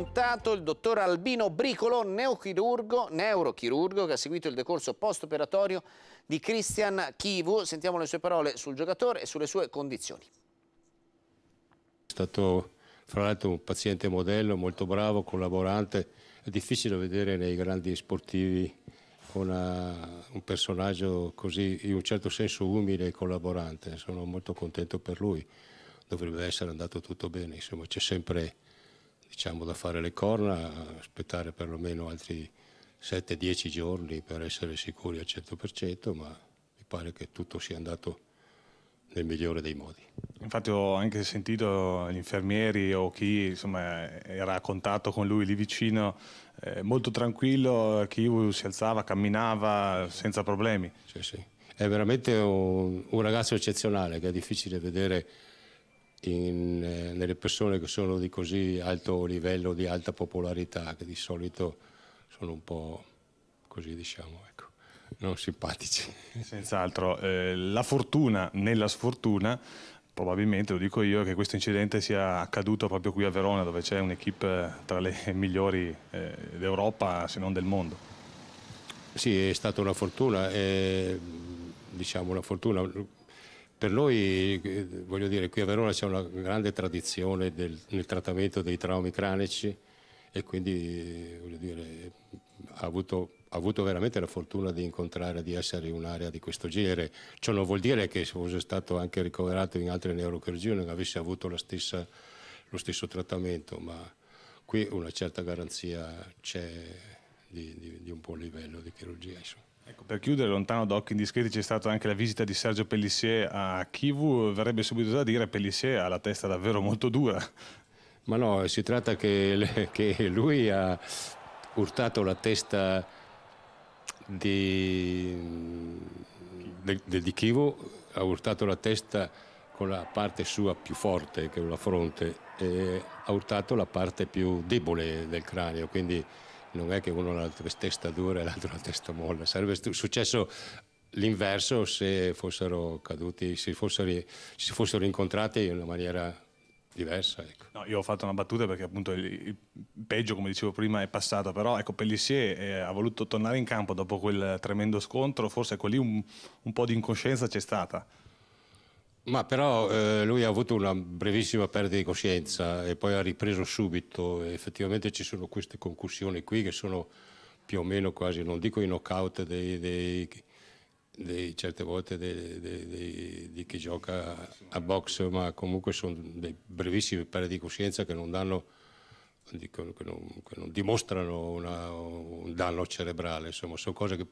il dottor Albino Bricolo, neurochirurgo che ha seguito il decorso post-operatorio di Christian Chivu. Sentiamo le sue parole sul giocatore e sulle sue condizioni. È stato fra l'altro un paziente modello, molto bravo, collaborante. È difficile vedere nei grandi sportivi una, un personaggio così, in un certo senso umile e collaborante. Sono molto contento per lui. Dovrebbe essere andato tutto bene, insomma c'è sempre diciamo, da fare le corna, aspettare perlomeno altri 7-10 giorni per essere sicuri al 100%, ma mi pare che tutto sia andato nel migliore dei modi. Infatti ho anche sentito gli infermieri o chi insomma, era a contatto con lui lì vicino, eh, molto tranquillo, chi si alzava, camminava senza problemi. Sì, sì. È veramente un, un ragazzo eccezionale che è difficile vedere in, eh, nelle persone che sono di così alto livello, di alta popolarità, che di solito sono un po' così, diciamo, ecco, non simpatici. Senz'altro, eh, la fortuna nella sfortuna, probabilmente, lo dico io, che questo incidente sia accaduto proprio qui a Verona, dove c'è un'equipe eh, tra le migliori eh, d'Europa, se non del mondo. Sì, è stata una fortuna, eh, diciamo una fortuna per noi, voglio dire, qui a Verona c'è una grande tradizione del, nel trattamento dei traumi cranici e quindi, voglio dire, ha avuto, ha avuto veramente la fortuna di incontrare, di essere in un'area di questo genere. Ciò non vuol dire che se fosse stato anche ricoverato in altre neurochirurgie non avesse avuto stessa, lo stesso trattamento, ma qui una certa garanzia c'è di, di, di un buon livello di chirurgia. Insomma. Ecco, per chiudere, lontano da occhi indiscreti c'è stata anche la visita di Sergio Pellissier a Kivu, verrebbe subito da dire che Pellissier ha la testa davvero molto dura. Ma no, si tratta che, che lui ha urtato la testa di, de, di Kivu, ha urtato la testa con la parte sua più forte, che è la fronte, e ha urtato la parte più debole del cranio, quindi non è che uno ha la testa dura e l'altro la testa molla, sarebbe successo l'inverso se fossero caduti, se, fossero, se si fossero incontrati in una maniera diversa. Ecco. No, io ho fatto una battuta perché appunto il, il, peggio, come dicevo prima, è passato, però ecco, Pellissier eh, ha voluto tornare in campo dopo quel tremendo scontro, forse ecco lì un, un po' di incoscienza c'è stata. Ma però eh, lui ha avuto una brevissima perdita di coscienza e poi ha ripreso subito. effettivamente ci sono queste concussioni qui che sono più o meno quasi, non dico i knockout dei, dei, dei certe volte di chi gioca a box, ma comunque sono dei brevissimi perdite di coscienza che non danno che, non, che non dimostrano una, un danno cerebrale, insomma, sono cose che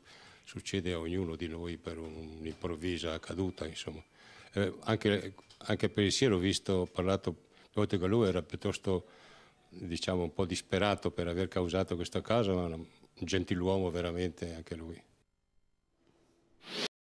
succede a ognuno di noi per un'improvvisa caduta, insomma eh, anche, anche Pellissier l'ho visto, ho parlato due volte con lui, era piuttosto diciamo un po' disperato per aver causato questo caso, ma un gentiluomo veramente anche lui.